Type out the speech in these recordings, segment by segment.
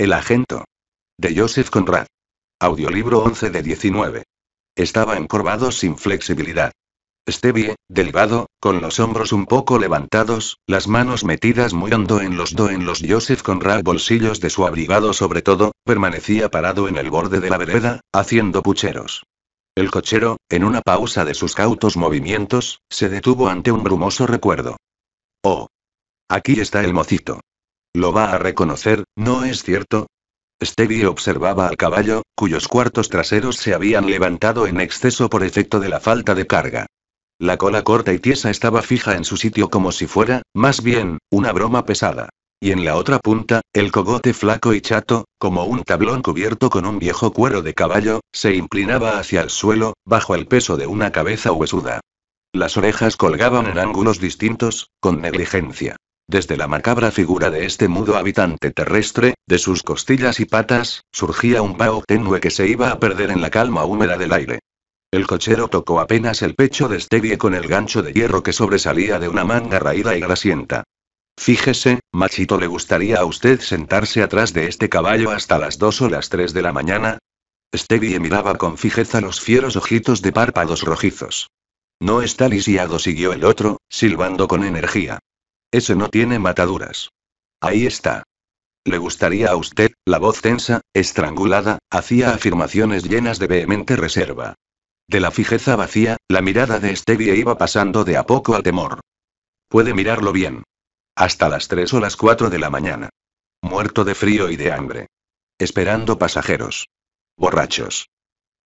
El agento. De Joseph Conrad. Audiolibro 11 de 19. Estaba encorvado sin flexibilidad. Stevie, delgado, con los hombros un poco levantados, las manos metidas muy hondo en los do en los Joseph Conrad bolsillos de su abrigado sobre todo, permanecía parado en el borde de la vereda, haciendo pucheros. El cochero, en una pausa de sus cautos movimientos, se detuvo ante un brumoso recuerdo. Oh. Aquí está el mocito. Lo va a reconocer, ¿no es cierto? Stevie observaba al caballo, cuyos cuartos traseros se habían levantado en exceso por efecto de la falta de carga. La cola corta y tiesa estaba fija en su sitio como si fuera, más bien, una broma pesada. Y en la otra punta, el cogote flaco y chato, como un tablón cubierto con un viejo cuero de caballo, se inclinaba hacia el suelo, bajo el peso de una cabeza huesuda. Las orejas colgaban en ángulos distintos, con negligencia. Desde la macabra figura de este mudo habitante terrestre, de sus costillas y patas, surgía un vaho tenue que se iba a perder en la calma húmeda del aire. El cochero tocó apenas el pecho de Stevie con el gancho de hierro que sobresalía de una manga raída y grasienta. Fíjese, machito, ¿le gustaría a usted sentarse atrás de este caballo hasta las dos o las tres de la mañana? Stevie miraba con fijeza los fieros ojitos de párpados rojizos. No está lisiado, siguió el otro, silbando con energía. Ese no tiene mataduras. Ahí está. Le gustaría a usted, la voz tensa, estrangulada, hacía afirmaciones llenas de vehemente reserva. De la fijeza vacía, la mirada de Stevie iba pasando de a poco al temor. Puede mirarlo bien. Hasta las 3 o las 4 de la mañana. Muerto de frío y de hambre. Esperando pasajeros. Borrachos.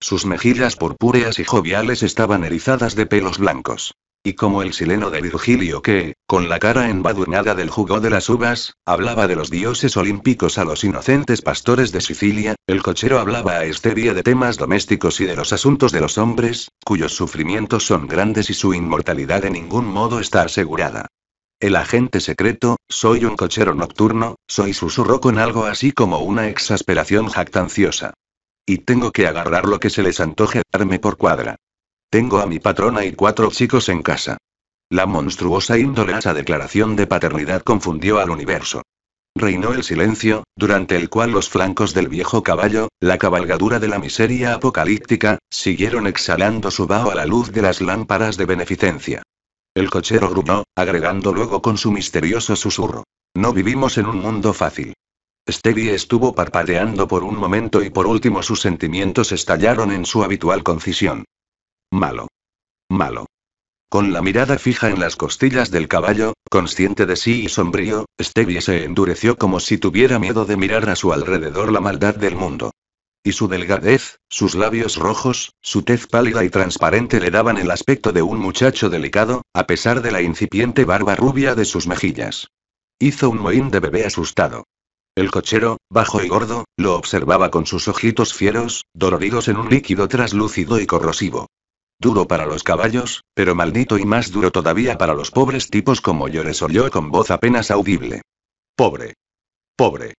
Sus mejillas purpúreas y joviales estaban erizadas de pelos blancos. Y como el sileno de Virgilio que, con la cara embadurnada del jugo de las uvas, hablaba de los dioses olímpicos a los inocentes pastores de Sicilia, el cochero hablaba a día de temas domésticos y de los asuntos de los hombres, cuyos sufrimientos son grandes y su inmortalidad de ningún modo está asegurada. El agente secreto, soy un cochero nocturno, soy susurro con algo así como una exasperación jactanciosa. Y tengo que agarrar lo que se les antoje darme por cuadra. Tengo a mi patrona y cuatro chicos en casa. La monstruosa índole esa declaración de paternidad confundió al universo. Reinó el silencio, durante el cual los flancos del viejo caballo, la cabalgadura de la miseria apocalíptica, siguieron exhalando su vaho a la luz de las lámparas de beneficencia. El cochero gruñó, agregando luego con su misterioso susurro. No vivimos en un mundo fácil. Stevie estuvo parpadeando por un momento y por último sus sentimientos estallaron en su habitual concisión. Malo. Malo. Con la mirada fija en las costillas del caballo, consciente de sí y sombrío, Stevie se endureció como si tuviera miedo de mirar a su alrededor la maldad del mundo. Y su delgadez, sus labios rojos, su tez pálida y transparente le daban el aspecto de un muchacho delicado, a pesar de la incipiente barba rubia de sus mejillas. Hizo un mohín de bebé asustado. El cochero, bajo y gordo, lo observaba con sus ojitos fieros, doloridos en un líquido traslúcido y corrosivo. Duro para los caballos, pero maldito y más duro todavía para los pobres tipos como yo oyó con voz apenas audible. Pobre. Pobre.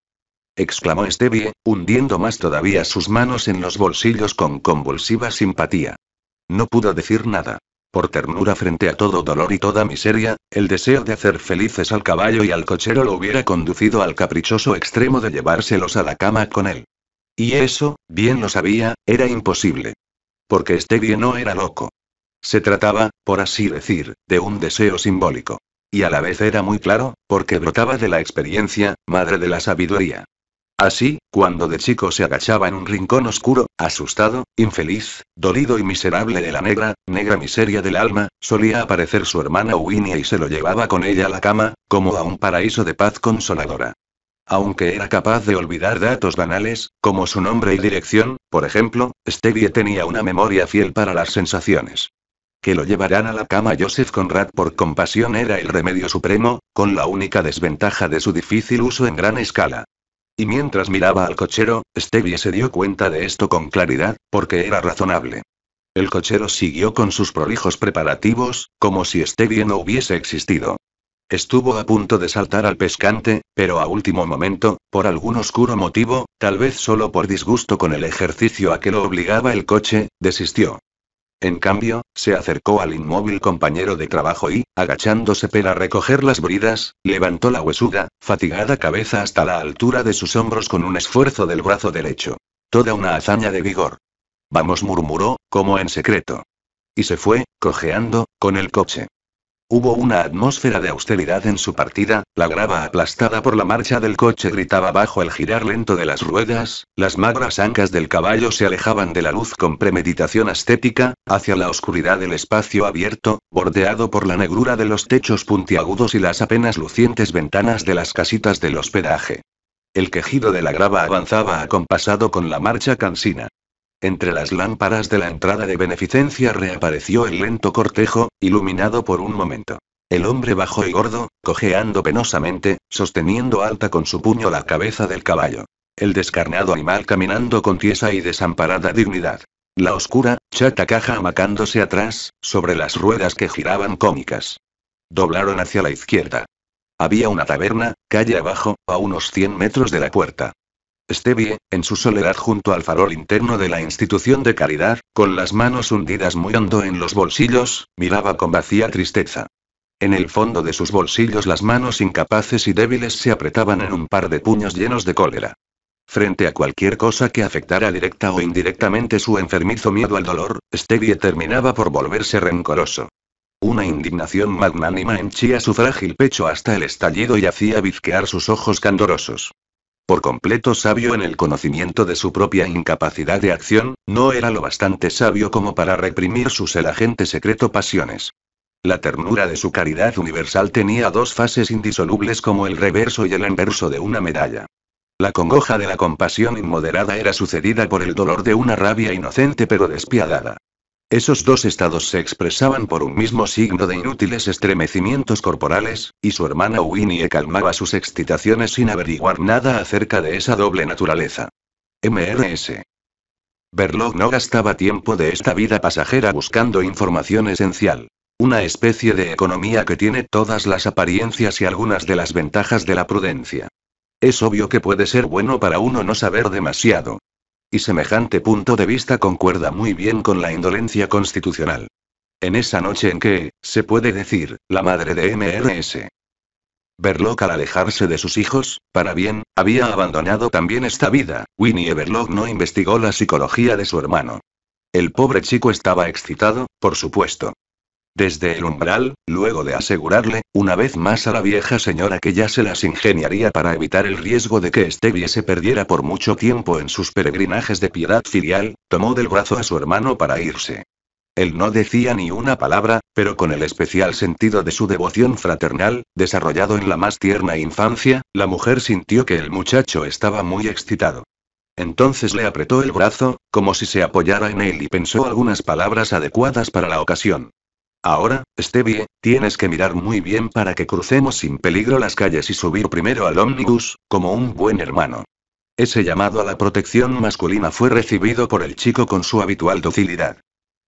exclamó Stevie, hundiendo más todavía sus manos en los bolsillos con convulsiva simpatía. No pudo decir nada. Por ternura frente a todo dolor y toda miseria, el deseo de hacer felices al caballo y al cochero lo hubiera conducido al caprichoso extremo de llevárselos a la cama con él. Y eso, bien lo sabía, era imposible porque Stevie no era loco. Se trataba, por así decir, de un deseo simbólico. Y a la vez era muy claro, porque brotaba de la experiencia, madre de la sabiduría. Así, cuando de chico se agachaba en un rincón oscuro, asustado, infeliz, dolido y miserable de la negra, negra miseria del alma, solía aparecer su hermana Winnie y se lo llevaba con ella a la cama, como a un paraíso de paz consoladora. Aunque era capaz de olvidar datos banales, como su nombre y dirección, por ejemplo, Stevie tenía una memoria fiel para las sensaciones. Que lo llevaran a la cama Joseph Conrad por compasión era el remedio supremo, con la única desventaja de su difícil uso en gran escala. Y mientras miraba al cochero, Stevie se dio cuenta de esto con claridad, porque era razonable. El cochero siguió con sus prolijos preparativos, como si Stevie no hubiese existido. Estuvo a punto de saltar al pescante, pero a último momento, por algún oscuro motivo, tal vez solo por disgusto con el ejercicio a que lo obligaba el coche, desistió. En cambio, se acercó al inmóvil compañero de trabajo y, agachándose para recoger las bridas, levantó la huesuda, fatigada cabeza hasta la altura de sus hombros con un esfuerzo del brazo derecho. Toda una hazaña de vigor. Vamos, murmuró, como en secreto. Y se fue, cojeando, con el coche. Hubo una atmósfera de austeridad en su partida, la grava aplastada por la marcha del coche gritaba bajo el girar lento de las ruedas, las magras ancas del caballo se alejaban de la luz con premeditación ascética, hacia la oscuridad del espacio abierto, bordeado por la negrura de los techos puntiagudos y las apenas lucientes ventanas de las casitas del hospedaje. El quejido de la grava avanzaba acompasado con la marcha cansina. Entre las lámparas de la entrada de beneficencia reapareció el lento cortejo, iluminado por un momento. El hombre bajo y gordo, cojeando penosamente, sosteniendo alta con su puño la cabeza del caballo. El descarnado animal caminando con tiesa y desamparada dignidad. La oscura, chata caja amacándose atrás, sobre las ruedas que giraban cómicas. Doblaron hacia la izquierda. Había una taberna, calle abajo, a unos 100 metros de la puerta. Stevie, en su soledad junto al farol interno de la institución de caridad, con las manos hundidas muy hondo en los bolsillos, miraba con vacía tristeza. En el fondo de sus bolsillos las manos incapaces y débiles se apretaban en un par de puños llenos de cólera. Frente a cualquier cosa que afectara directa o indirectamente su enfermizo miedo al dolor, Stevie terminaba por volverse rencoroso. Una indignación magnánima henchía su frágil pecho hasta el estallido y hacía bizquear sus ojos candorosos por completo sabio en el conocimiento de su propia incapacidad de acción, no era lo bastante sabio como para reprimir sus el agente secreto pasiones. La ternura de su caridad universal tenía dos fases indisolubles como el reverso y el anverso de una medalla. La congoja de la compasión inmoderada era sucedida por el dolor de una rabia inocente pero despiadada. Esos dos estados se expresaban por un mismo signo de inútiles estremecimientos corporales, y su hermana Winnie calmaba sus excitaciones sin averiguar nada acerca de esa doble naturaleza. MRS. Verloc no gastaba tiempo de esta vida pasajera buscando información esencial. Una especie de economía que tiene todas las apariencias y algunas de las ventajas de la prudencia. Es obvio que puede ser bueno para uno no saber demasiado, y semejante punto de vista concuerda muy bien con la indolencia constitucional. En esa noche en que, se puede decir, la madre de MRS. Verloc al alejarse de sus hijos, para bien, había abandonado también esta vida. Winnie Verloc no investigó la psicología de su hermano. El pobre chico estaba excitado, por supuesto, desde el umbral, luego de asegurarle, una vez más a la vieja señora que ya se las ingeniaría para evitar el riesgo de que Stevie se perdiera por mucho tiempo en sus peregrinajes de piedad filial, tomó del brazo a su hermano para irse. Él no decía ni una palabra, pero con el especial sentido de su devoción fraternal, desarrollado en la más tierna infancia, la mujer sintió que el muchacho estaba muy excitado. Entonces le apretó el brazo, como si se apoyara en él y pensó algunas palabras adecuadas para la ocasión. Ahora, Stevie, tienes que mirar muy bien para que crucemos sin peligro las calles y subir primero al ómnibus, como un buen hermano. Ese llamado a la protección masculina fue recibido por el chico con su habitual docilidad.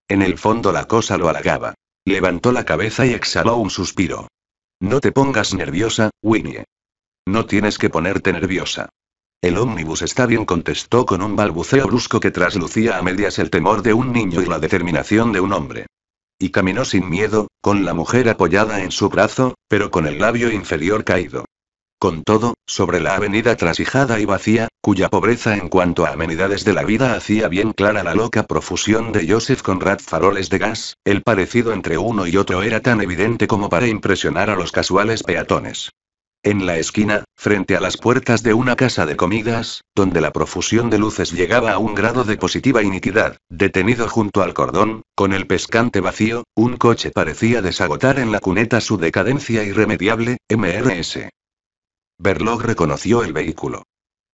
En el fondo la cosa lo halagaba. Levantó la cabeza y exhaló un suspiro. No te pongas nerviosa, Winnie. No tienes que ponerte nerviosa. El ómnibus está bien, contestó con un balbuceo brusco que traslucía a medias el temor de un niño y la determinación de un hombre y caminó sin miedo, con la mujer apoyada en su brazo, pero con el labio inferior caído. Con todo, sobre la avenida trasijada y vacía, cuya pobreza en cuanto a amenidades de la vida hacía bien clara la loca profusión de Joseph Conrad faroles de gas, el parecido entre uno y otro era tan evidente como para impresionar a los casuales peatones. En la esquina, frente a las puertas de una casa de comidas, donde la profusión de luces llegaba a un grado de positiva iniquidad, detenido junto al cordón, con el pescante vacío, un coche parecía desagotar en la cuneta su decadencia irremediable, MRS. Berlog reconoció el vehículo.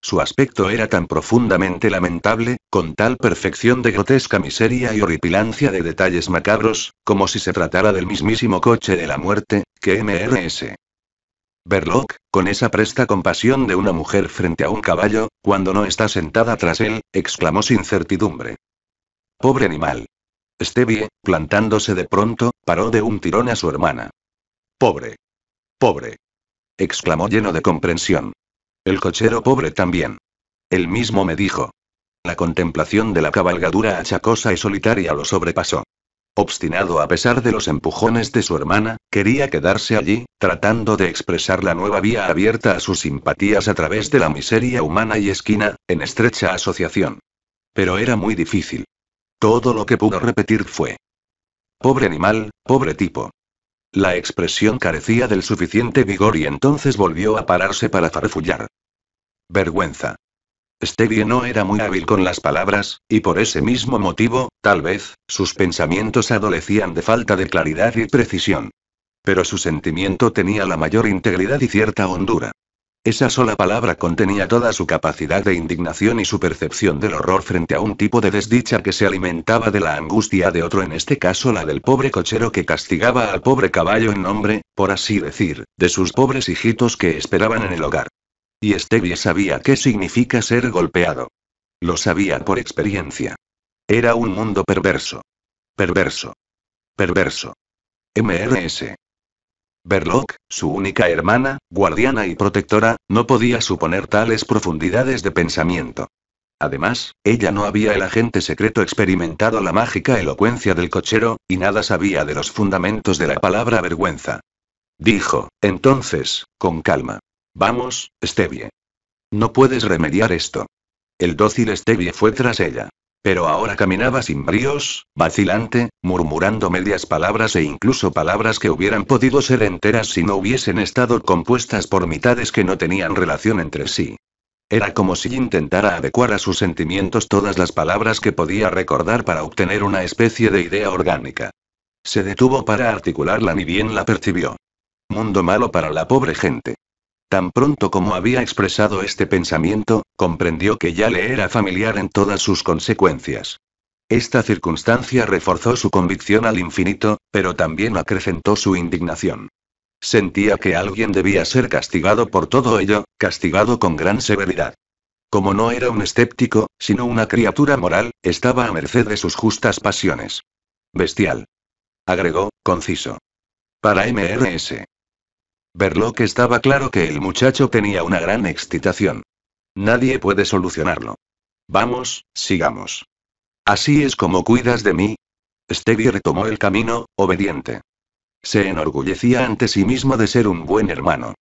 Su aspecto era tan profundamente lamentable, con tal perfección de grotesca miseria y horripilancia de detalles macabros, como si se tratara del mismísimo coche de la muerte, que MRS Berloc, con esa presta compasión de una mujer frente a un caballo, cuando no está sentada tras él, exclamó sin certidumbre. Pobre animal. Stevie, plantándose de pronto, paró de un tirón a su hermana. Pobre. Pobre. exclamó lleno de comprensión. El cochero pobre también. Él mismo me dijo. La contemplación de la cabalgadura achacosa y solitaria lo sobrepasó. Obstinado a pesar de los empujones de su hermana, quería quedarse allí, tratando de expresar la nueva vía abierta a sus simpatías a través de la miseria humana y esquina, en estrecha asociación. Pero era muy difícil. Todo lo que pudo repetir fue. Pobre animal, pobre tipo. La expresión carecía del suficiente vigor y entonces volvió a pararse para farfullar. Vergüenza. Stevie no era muy hábil con las palabras, y por ese mismo motivo, tal vez, sus pensamientos adolecían de falta de claridad y precisión. Pero su sentimiento tenía la mayor integridad y cierta hondura. Esa sola palabra contenía toda su capacidad de indignación y su percepción del horror frente a un tipo de desdicha que se alimentaba de la angustia de otro, en este caso la del pobre cochero que castigaba al pobre caballo en nombre, por así decir, de sus pobres hijitos que esperaban en el hogar. Y Stevie sabía qué significa ser golpeado. Lo sabía por experiencia. Era un mundo perverso. Perverso. Perverso. MRS. berlock su única hermana, guardiana y protectora, no podía suponer tales profundidades de pensamiento. Además, ella no había el agente secreto experimentado la mágica elocuencia del cochero, y nada sabía de los fundamentos de la palabra vergüenza. Dijo, entonces, con calma. Vamos, Stevie. No puedes remediar esto. El dócil Stevie fue tras ella. Pero ahora caminaba sin bríos, vacilante, murmurando medias palabras e incluso palabras que hubieran podido ser enteras si no hubiesen estado compuestas por mitades que no tenían relación entre sí. Era como si intentara adecuar a sus sentimientos todas las palabras que podía recordar para obtener una especie de idea orgánica. Se detuvo para articularla ni bien la percibió. Mundo malo para la pobre gente. Tan pronto como había expresado este pensamiento, comprendió que ya le era familiar en todas sus consecuencias. Esta circunstancia reforzó su convicción al infinito, pero también acrecentó su indignación. Sentía que alguien debía ser castigado por todo ello, castigado con gran severidad. Como no era un escéptico, sino una criatura moral, estaba a merced de sus justas pasiones. Bestial. Agregó, conciso. Para MRS. Verloc estaba claro que el muchacho tenía una gran excitación. Nadie puede solucionarlo. Vamos, sigamos. Así es como cuidas de mí. Stevie retomó el camino, obediente. Se enorgullecía ante sí mismo de ser un buen hermano.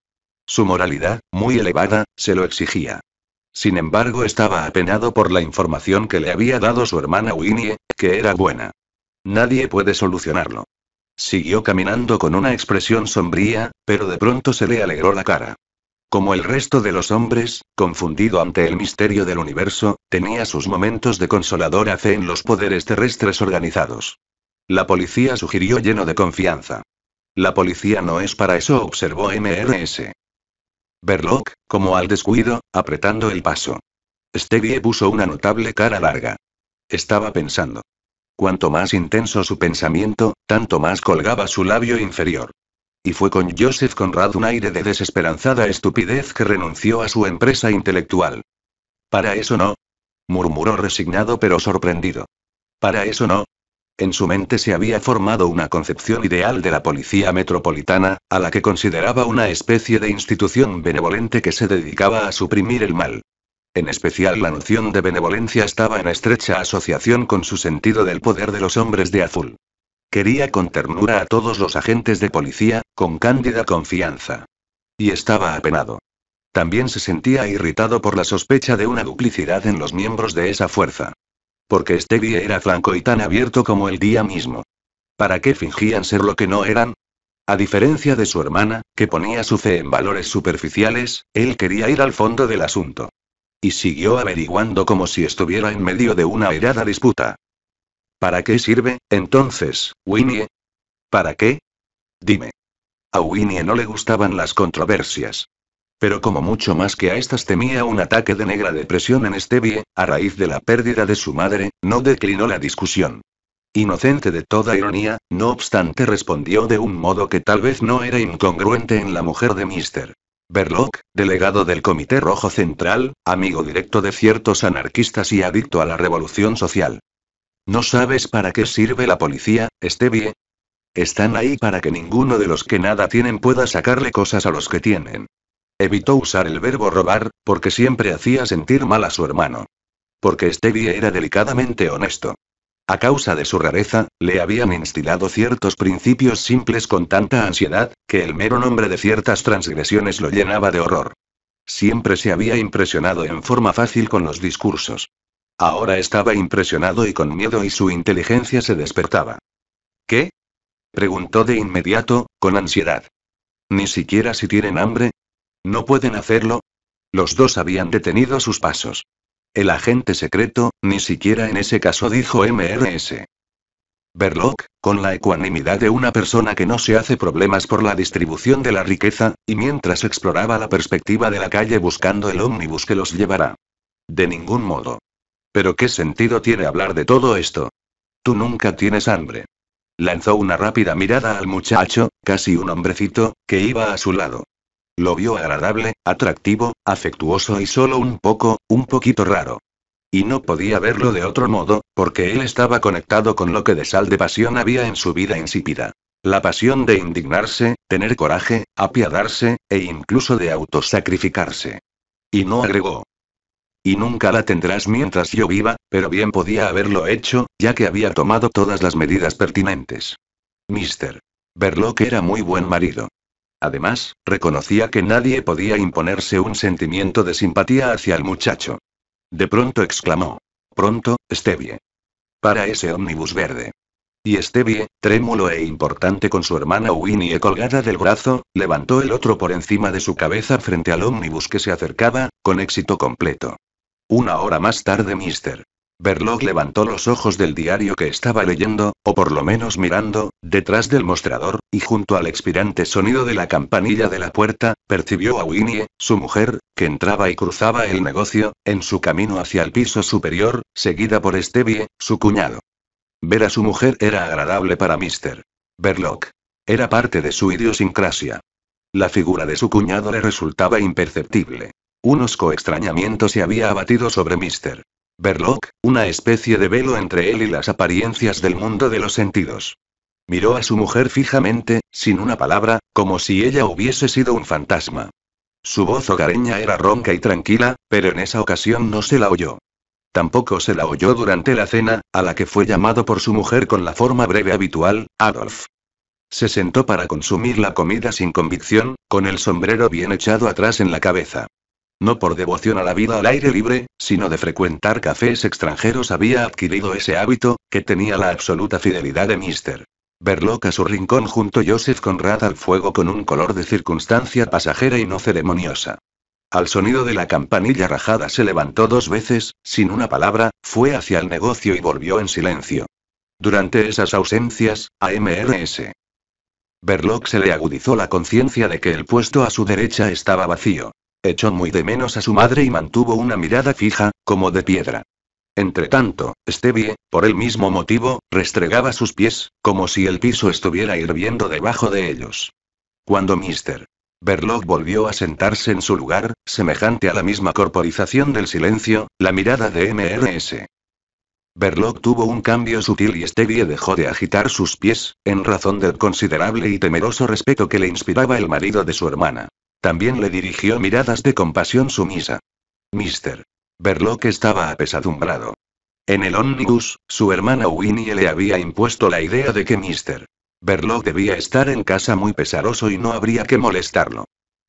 Su moralidad, muy elevada, se lo exigía. Sin embargo, estaba apenado por la información que le había dado su hermana Winnie, que era buena. Nadie puede solucionarlo. Siguió caminando con una expresión sombría, pero de pronto se le alegró la cara. Como el resto de los hombres, confundido ante el misterio del universo, tenía sus momentos de consoladora fe en los poderes terrestres organizados. La policía sugirió lleno de confianza. La policía no es para eso, observó MRS. Verloc, como al descuido, apretando el paso. Stevie puso una notable cara larga. Estaba pensando. Cuanto más intenso su pensamiento, tanto más colgaba su labio inferior. Y fue con Joseph Conrad un aire de desesperanzada estupidez que renunció a su empresa intelectual. Para eso no. murmuró resignado pero sorprendido. Para eso no. En su mente se había formado una concepción ideal de la policía metropolitana, a la que consideraba una especie de institución benevolente que se dedicaba a suprimir el mal. En especial la noción de benevolencia estaba en estrecha asociación con su sentido del poder de los hombres de azul. Quería con ternura a todos los agentes de policía, con cándida confianza. Y estaba apenado. También se sentía irritado por la sospecha de una duplicidad en los miembros de esa fuerza. Porque Stevie era franco y tan abierto como el día mismo. ¿Para qué fingían ser lo que no eran? A diferencia de su hermana, que ponía su fe en valores superficiales, él quería ir al fondo del asunto. Y siguió averiguando como si estuviera en medio de una airada disputa. ¿Para qué sirve, entonces, Winnie? ¿Para qué? Dime. A Winnie no le gustaban las controversias. Pero como mucho más que a estas temía un ataque de negra depresión en Stevie, a raíz de la pérdida de su madre, no declinó la discusión. Inocente de toda ironía, no obstante respondió de un modo que tal vez no era incongruente en la mujer de Mister. Berloc, delegado del Comité Rojo Central, amigo directo de ciertos anarquistas y adicto a la revolución social. ¿No sabes para qué sirve la policía, Stevie? Están ahí para que ninguno de los que nada tienen pueda sacarle cosas a los que tienen. Evitó usar el verbo robar, porque siempre hacía sentir mal a su hermano. Porque Stevie era delicadamente honesto. A causa de su rareza, le habían instilado ciertos principios simples con tanta ansiedad, que el mero nombre de ciertas transgresiones lo llenaba de horror. Siempre se había impresionado en forma fácil con los discursos. Ahora estaba impresionado y con miedo y su inteligencia se despertaba. ¿Qué? preguntó de inmediato, con ansiedad. Ni siquiera si tienen hambre. ¿No pueden hacerlo? Los dos habían detenido sus pasos. El agente secreto, ni siquiera en ese caso dijo MRS. Berlock, con la ecuanimidad de una persona que no se hace problemas por la distribución de la riqueza, y mientras exploraba la perspectiva de la calle buscando el ómnibus que los llevará. De ningún modo. Pero ¿qué sentido tiene hablar de todo esto? Tú nunca tienes hambre. Lanzó una rápida mirada al muchacho, casi un hombrecito, que iba a su lado. Lo vio agradable, atractivo, afectuoso y solo un poco, un poquito raro. Y no podía verlo de otro modo, porque él estaba conectado con lo que de sal de pasión había en su vida insípida. La pasión de indignarse, tener coraje, apiadarse, e incluso de autosacrificarse. Y no agregó. Y nunca la tendrás mientras yo viva, pero bien podía haberlo hecho, ya que había tomado todas las medidas pertinentes. Mister. Verlo que era muy buen marido. Además, reconocía que nadie podía imponerse un sentimiento de simpatía hacia el muchacho. De pronto exclamó. Pronto, Stevie. Para ese ómnibus verde. Y Stevie, trémulo e importante con su hermana Winnie e colgada del brazo, levantó el otro por encima de su cabeza frente al ómnibus que se acercaba, con éxito completo. Una hora más tarde, Mr. Verloc levantó los ojos del diario que estaba leyendo, o por lo menos mirando, detrás del mostrador, y junto al expirante sonido de la campanilla de la puerta, percibió a Winnie, su mujer, que entraba y cruzaba el negocio, en su camino hacia el piso superior, seguida por Stevie, su cuñado. Ver a su mujer era agradable para Mr. Berlock. Era parte de su idiosincrasia. La figura de su cuñado le resultaba imperceptible. Unos coextrañamientos se había abatido sobre Mr. Verloc, una especie de velo entre él y las apariencias del mundo de los sentidos. Miró a su mujer fijamente, sin una palabra, como si ella hubiese sido un fantasma. Su voz hogareña era ronca y tranquila, pero en esa ocasión no se la oyó. Tampoco se la oyó durante la cena, a la que fue llamado por su mujer con la forma breve habitual, Adolf. Se sentó para consumir la comida sin convicción, con el sombrero bien echado atrás en la cabeza. No por devoción a la vida al aire libre, sino de frecuentar cafés extranjeros había adquirido ese hábito, que tenía la absoluta fidelidad de Mr. Berlock a su rincón junto Joseph Conrad al fuego con un color de circunstancia pasajera y no ceremoniosa. Al sonido de la campanilla rajada se levantó dos veces, sin una palabra, fue hacia el negocio y volvió en silencio. Durante esas ausencias, a M.R.S. Berlock se le agudizó la conciencia de que el puesto a su derecha estaba vacío. Echó muy de menos a su madre y mantuvo una mirada fija, como de piedra. Entretanto, Stevie, por el mismo motivo, restregaba sus pies, como si el piso estuviera hirviendo debajo de ellos. Cuando Mr. Berlock volvió a sentarse en su lugar, semejante a la misma corporización del silencio, la mirada de MRS. Verloc tuvo un cambio sutil y Stevie dejó de agitar sus pies, en razón del considerable y temeroso respeto que le inspiraba el marido de su hermana. También le dirigió miradas de compasión sumisa. Mister. Berlock estaba apesadumbrado. En el ómnibus, su hermana Winnie le había impuesto la idea de que Mr. Berlock debía estar en casa muy pesaroso y no habría que molestarlo.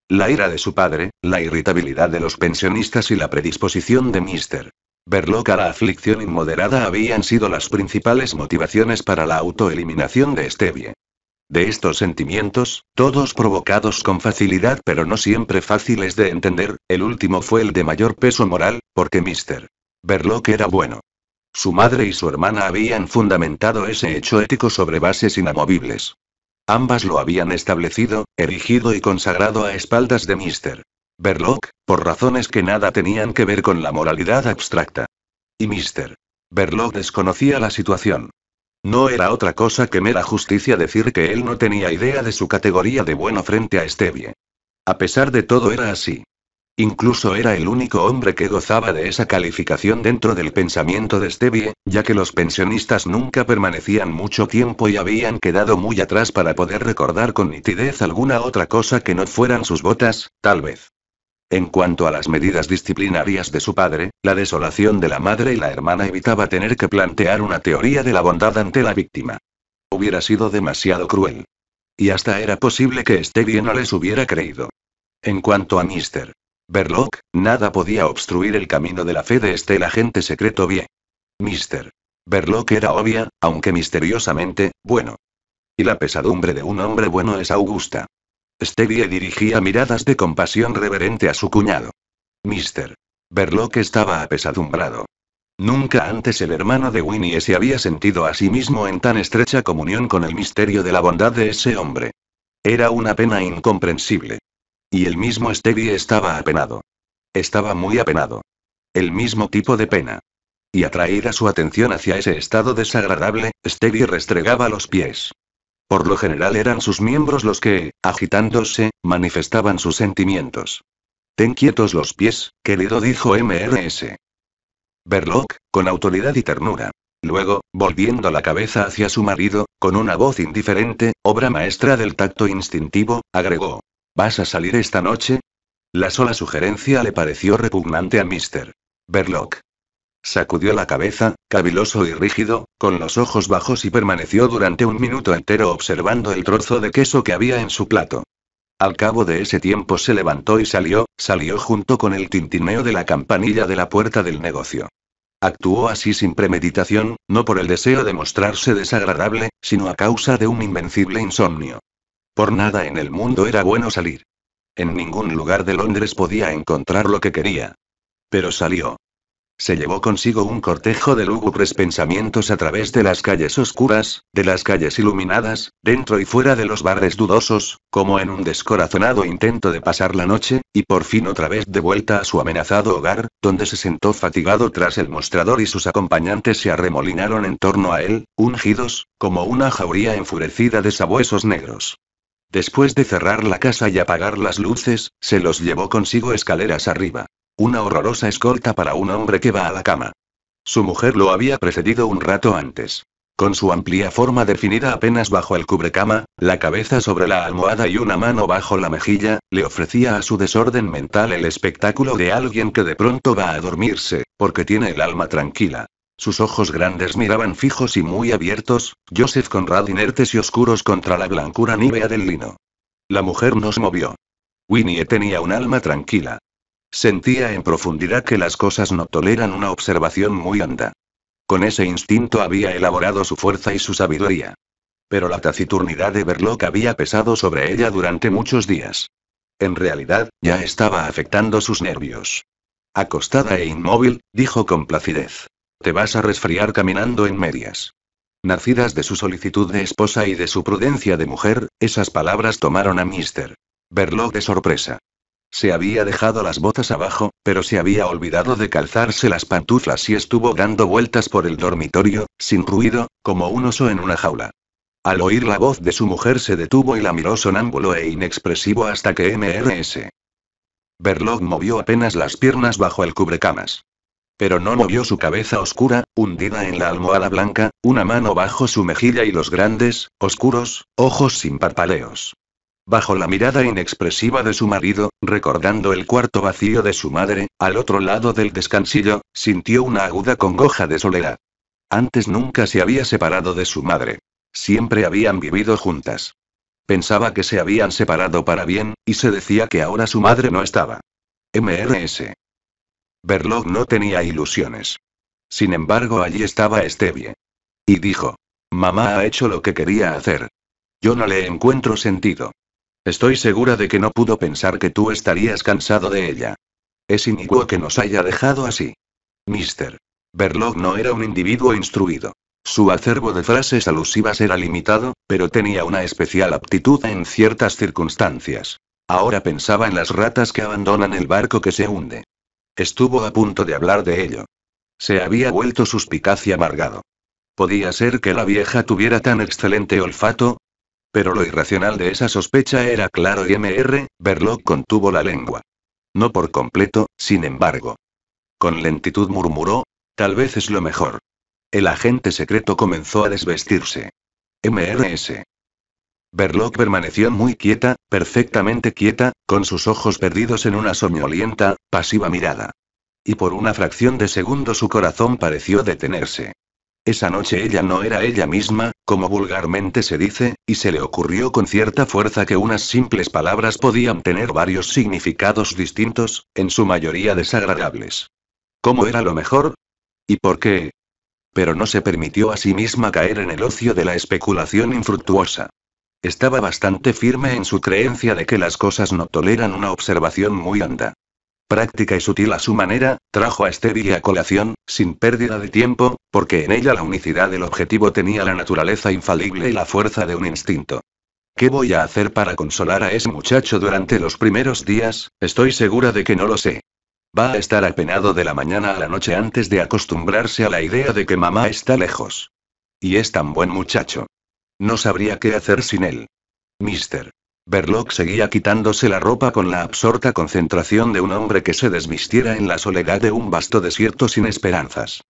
La ira de su padre, la irritabilidad de los pensionistas y la predisposición de Mr. Berlock a la aflicción inmoderada habían sido las principales motivaciones para la autoeliminación de Stevie. De estos sentimientos, todos provocados con facilidad pero no siempre fáciles de entender, el último fue el de mayor peso moral, porque Mr. Verloc era bueno. Su madre y su hermana habían fundamentado ese hecho ético sobre bases inamovibles. Ambas lo habían establecido, erigido y consagrado a espaldas de Mr. Verloc, por razones que nada tenían que ver con la moralidad abstracta. Y Mr. Verloc desconocía la situación. No era otra cosa que mera justicia decir que él no tenía idea de su categoría de bueno frente a Stevie. A pesar de todo era así. Incluso era el único hombre que gozaba de esa calificación dentro del pensamiento de Stevie, ya que los pensionistas nunca permanecían mucho tiempo y habían quedado muy atrás para poder recordar con nitidez alguna otra cosa que no fueran sus botas, tal vez. En cuanto a las medidas disciplinarias de su padre, la desolación de la madre y la hermana evitaba tener que plantear una teoría de la bondad ante la víctima. Hubiera sido demasiado cruel. Y hasta era posible que Stevie no les hubiera creído. En cuanto a Mr. Verloc, nada podía obstruir el camino de la fe de este el agente secreto bien. Mr. Verloc era obvia, aunque misteriosamente, bueno. Y la pesadumbre de un hombre bueno es augusta. Stevie dirigía miradas de compasión reverente a su cuñado. Mister. Verloc estaba apesadumbrado. Nunca antes el hermano de Winnie se había sentido a sí mismo en tan estrecha comunión con el misterio de la bondad de ese hombre. Era una pena incomprensible. Y el mismo Stevie estaba apenado. Estaba muy apenado. El mismo tipo de pena. Y atraída su atención hacia ese estado desagradable, Stevie restregaba los pies. Por lo general eran sus miembros los que, agitándose, manifestaban sus sentimientos. Ten quietos los pies, querido, dijo MRS. Berloc, con autoridad y ternura. Luego, volviendo la cabeza hacia su marido, con una voz indiferente, obra maestra del tacto instintivo, agregó. ¿Vas a salir esta noche? La sola sugerencia le pareció repugnante a Mr. Berloc. Sacudió la cabeza, caviloso y rígido, con los ojos bajos y permaneció durante un minuto entero observando el trozo de queso que había en su plato. Al cabo de ese tiempo se levantó y salió, salió junto con el tintineo de la campanilla de la puerta del negocio. Actuó así sin premeditación, no por el deseo de mostrarse desagradable, sino a causa de un invencible insomnio. Por nada en el mundo era bueno salir. En ningún lugar de Londres podía encontrar lo que quería. Pero salió. Se llevó consigo un cortejo de lúgubres pensamientos a través de las calles oscuras, de las calles iluminadas, dentro y fuera de los bares dudosos, como en un descorazonado intento de pasar la noche, y por fin otra vez de vuelta a su amenazado hogar, donde se sentó fatigado tras el mostrador y sus acompañantes se arremolinaron en torno a él, ungidos, como una jauría enfurecida de sabuesos negros. Después de cerrar la casa y apagar las luces, se los llevó consigo escaleras arriba. Una horrorosa escolta para un hombre que va a la cama. Su mujer lo había precedido un rato antes. Con su amplia forma definida apenas bajo el cubrecama, la cabeza sobre la almohada y una mano bajo la mejilla, le ofrecía a su desorden mental el espectáculo de alguien que de pronto va a dormirse, porque tiene el alma tranquila. Sus ojos grandes miraban fijos y muy abiertos, Joseph Conrad inertes y oscuros contra la blancura nívea del lino. La mujer no se movió. Winnie tenía un alma tranquila. Sentía en profundidad que las cosas no toleran una observación muy honda. Con ese instinto había elaborado su fuerza y su sabiduría. Pero la taciturnidad de Berloc había pesado sobre ella durante muchos días. En realidad, ya estaba afectando sus nervios. Acostada e inmóvil, dijo con placidez. Te vas a resfriar caminando en medias. Nacidas de su solicitud de esposa y de su prudencia de mujer, esas palabras tomaron a Mr. Berloc de sorpresa. Se había dejado las botas abajo, pero se había olvidado de calzarse las pantuflas y estuvo dando vueltas por el dormitorio, sin ruido, como un oso en una jaula. Al oír la voz de su mujer se detuvo y la miró sonámbulo e inexpresivo hasta que MRS. Berlog movió apenas las piernas bajo el cubrecamas. Pero no movió su cabeza oscura, hundida en la almohada blanca, una mano bajo su mejilla y los grandes, oscuros, ojos sin parpadeos bajo la mirada inexpresiva de su marido, recordando el cuarto vacío de su madre, al otro lado del descansillo, sintió una aguda congoja de soledad. Antes nunca se había separado de su madre. Siempre habían vivido juntas. Pensaba que se habían separado para bien, y se decía que ahora su madre no estaba. MRS. Berlog no tenía ilusiones. Sin embargo, allí estaba Stevie. Y dijo, Mamá ha hecho lo que quería hacer. Yo no le encuentro sentido. Estoy segura de que no pudo pensar que tú estarías cansado de ella. Es iniguo que nos haya dejado así. Mister. Berlock no era un individuo instruido. Su acervo de frases alusivas era limitado, pero tenía una especial aptitud en ciertas circunstancias. Ahora pensaba en las ratas que abandonan el barco que se hunde. Estuvo a punto de hablar de ello. Se había vuelto suspicaz y amargado. Podía ser que la vieja tuviera tan excelente olfato, pero lo irracional de esa sospecha era claro y MR, Verloc contuvo la lengua. No por completo, sin embargo. Con lentitud murmuró, tal vez es lo mejor. El agente secreto comenzó a desvestirse. MRS. Verloc permaneció muy quieta, perfectamente quieta, con sus ojos perdidos en una somnolienta, pasiva mirada. Y por una fracción de segundo su corazón pareció detenerse. Esa noche ella no era ella misma, como vulgarmente se dice, y se le ocurrió con cierta fuerza que unas simples palabras podían tener varios significados distintos, en su mayoría desagradables. ¿Cómo era lo mejor? ¿Y por qué? Pero no se permitió a sí misma caer en el ocio de la especulación infructuosa. Estaba bastante firme en su creencia de que las cosas no toleran una observación muy honda práctica y sutil a su manera, trajo a Stevie a colación, sin pérdida de tiempo, porque en ella la unicidad del objetivo tenía la naturaleza infalible y la fuerza de un instinto. ¿Qué voy a hacer para consolar a ese muchacho durante los primeros días? Estoy segura de que no lo sé. Va a estar apenado de la mañana a la noche antes de acostumbrarse a la idea de que mamá está lejos. Y es tan buen muchacho. No sabría qué hacer sin él. Mister. Berlock seguía quitándose la ropa con la absorta concentración de un hombre que se desmistiera en la soledad de un vasto desierto sin esperanzas.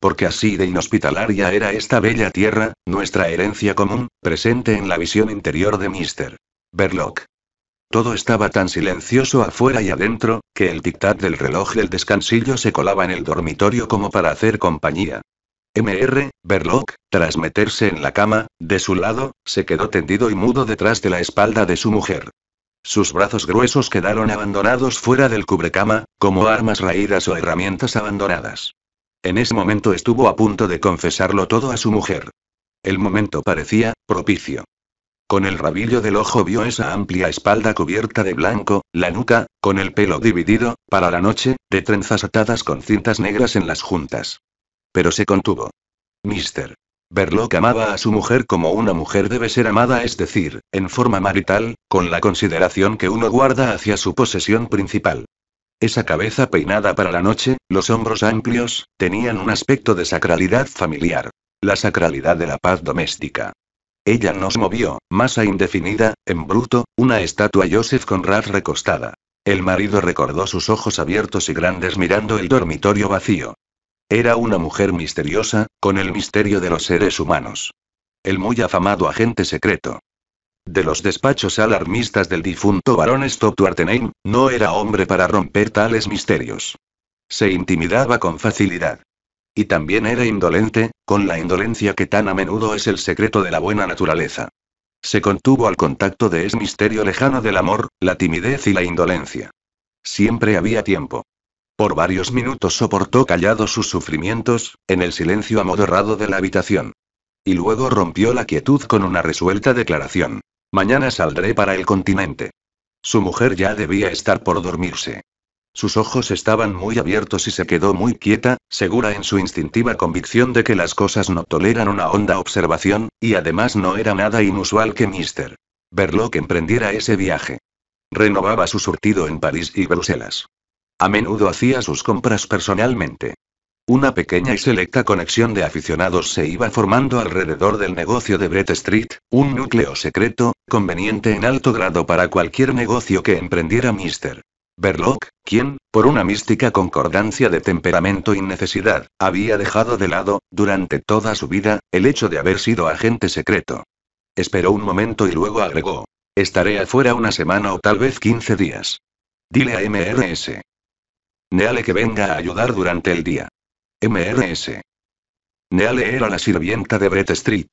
Porque así de inhospitalaria era esta bella tierra, nuestra herencia común, presente en la visión interior de Mr. Verloc. Todo estaba tan silencioso afuera y adentro, que el tic-tac del reloj del descansillo se colaba en el dormitorio como para hacer compañía, Mr. Berlock, tras meterse en la cama, de su lado, se quedó tendido y mudo detrás de la espalda de su mujer. Sus brazos gruesos quedaron abandonados fuera del cubrecama, como armas raídas o herramientas abandonadas. En ese momento estuvo a punto de confesarlo todo a su mujer. El momento parecía propicio. Con el rabillo del ojo vio esa amplia espalda cubierta de blanco, la nuca, con el pelo dividido, para la noche, de trenzas atadas con cintas negras en las juntas pero se contuvo. Mister. Berlock amaba a su mujer como una mujer debe ser amada, es decir, en forma marital, con la consideración que uno guarda hacia su posesión principal. Esa cabeza peinada para la noche, los hombros amplios, tenían un aspecto de sacralidad familiar. La sacralidad de la paz doméstica. Ella nos movió, masa indefinida, en bruto, una estatua Joseph Conrad recostada. El marido recordó sus ojos abiertos y grandes mirando el dormitorio vacío. Era una mujer misteriosa, con el misterio de los seres humanos. El muy afamado agente secreto. De los despachos alarmistas del difunto barón Stoptuartenheim, no era hombre para romper tales misterios. Se intimidaba con facilidad. Y también era indolente, con la indolencia que tan a menudo es el secreto de la buena naturaleza. Se contuvo al contacto de ese misterio lejano del amor, la timidez y la indolencia. Siempre había tiempo. Por varios minutos soportó callado sus sufrimientos, en el silencio amodorrado de la habitación. Y luego rompió la quietud con una resuelta declaración. Mañana saldré para el continente. Su mujer ya debía estar por dormirse. Sus ojos estaban muy abiertos y se quedó muy quieta, segura en su instintiva convicción de que las cosas no toleran una honda observación, y además no era nada inusual que Mr. Berlock emprendiera ese viaje. Renovaba su surtido en París y Bruselas. A menudo hacía sus compras personalmente. Una pequeña y selecta conexión de aficionados se iba formando alrededor del negocio de Brett Street, un núcleo secreto, conveniente en alto grado para cualquier negocio que emprendiera Mr. Berlock, quien, por una mística concordancia de temperamento y necesidad, había dejado de lado, durante toda su vida, el hecho de haber sido agente secreto. Esperó un momento y luego agregó, estaré afuera una semana o tal vez 15 días. Dile a MRS. Neale que venga a ayudar durante el día. MRS. Neale era la sirvienta de Brett Street.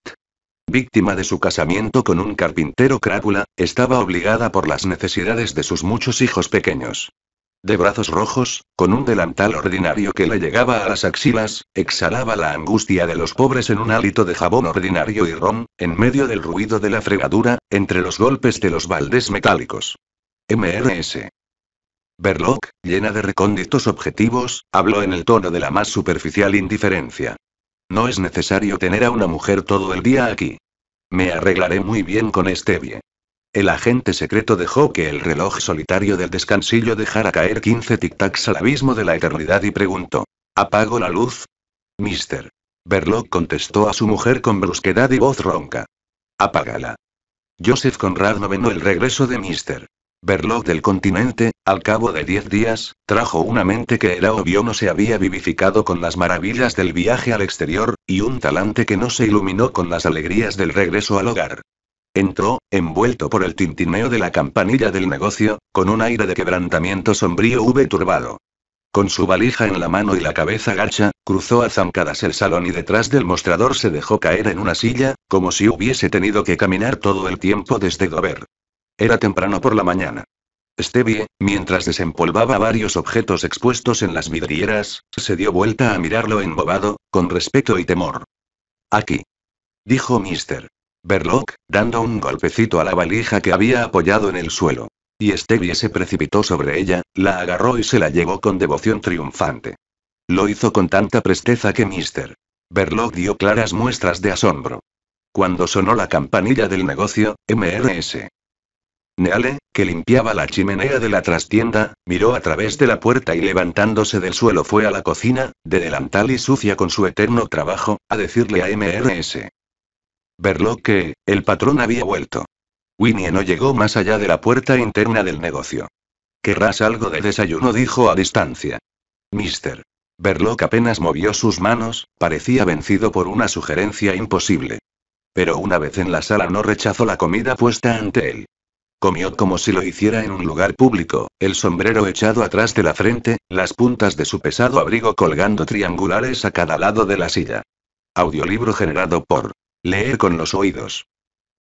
Víctima de su casamiento con un carpintero crápula, estaba obligada por las necesidades de sus muchos hijos pequeños. De brazos rojos, con un delantal ordinario que le llegaba a las axilas, exhalaba la angustia de los pobres en un hálito de jabón ordinario y ron, en medio del ruido de la fregadura, entre los golpes de los baldes metálicos. MRS. Berloc, llena de recónditos objetivos, habló en el tono de la más superficial indiferencia. No es necesario tener a una mujer todo el día aquí. Me arreglaré muy bien con bien. El agente secreto dejó que el reloj solitario del descansillo dejara caer 15 tic-tacs al abismo de la eternidad y preguntó: ¿Apago la luz? Mister. Verloc contestó a su mujer con brusquedad y voz ronca: Apágala. Joseph Conrad no el regreso de Mister. Verlog del continente, al cabo de diez días, trajo una mente que era obvio no se había vivificado con las maravillas del viaje al exterior, y un talante que no se iluminó con las alegrías del regreso al hogar. Entró, envuelto por el tintineo de la campanilla del negocio, con un aire de quebrantamiento sombrío v turbado. Con su valija en la mano y la cabeza gacha, cruzó a zancadas el salón y detrás del mostrador se dejó caer en una silla, como si hubiese tenido que caminar todo el tiempo desde Dover. Era temprano por la mañana. Stevie, mientras desempolvaba varios objetos expuestos en las vidrieras, se dio vuelta a mirarlo embobado, con respeto y temor. Aquí. Dijo Mr. Verloc, dando un golpecito a la valija que había apoyado en el suelo. Y Stevie se precipitó sobre ella, la agarró y se la llevó con devoción triunfante. Lo hizo con tanta presteza que Mr. Verloc dio claras muestras de asombro. Cuando sonó la campanilla del negocio, MRS. Neale, que limpiaba la chimenea de la trastienda, miró a través de la puerta y levantándose del suelo fue a la cocina, de delantal y sucia con su eterno trabajo, a decirle a MRS. Verlo que, el patrón había vuelto. Winnie no llegó más allá de la puerta interna del negocio. Querrás algo de desayuno, dijo a distancia. Mister. Verloc apenas movió sus manos, parecía vencido por una sugerencia imposible. Pero una vez en la sala no rechazó la comida puesta ante él. Comió como si lo hiciera en un lugar público, el sombrero echado atrás de la frente, las puntas de su pesado abrigo colgando triangulares a cada lado de la silla. Audiolibro generado por Leer con los oídos.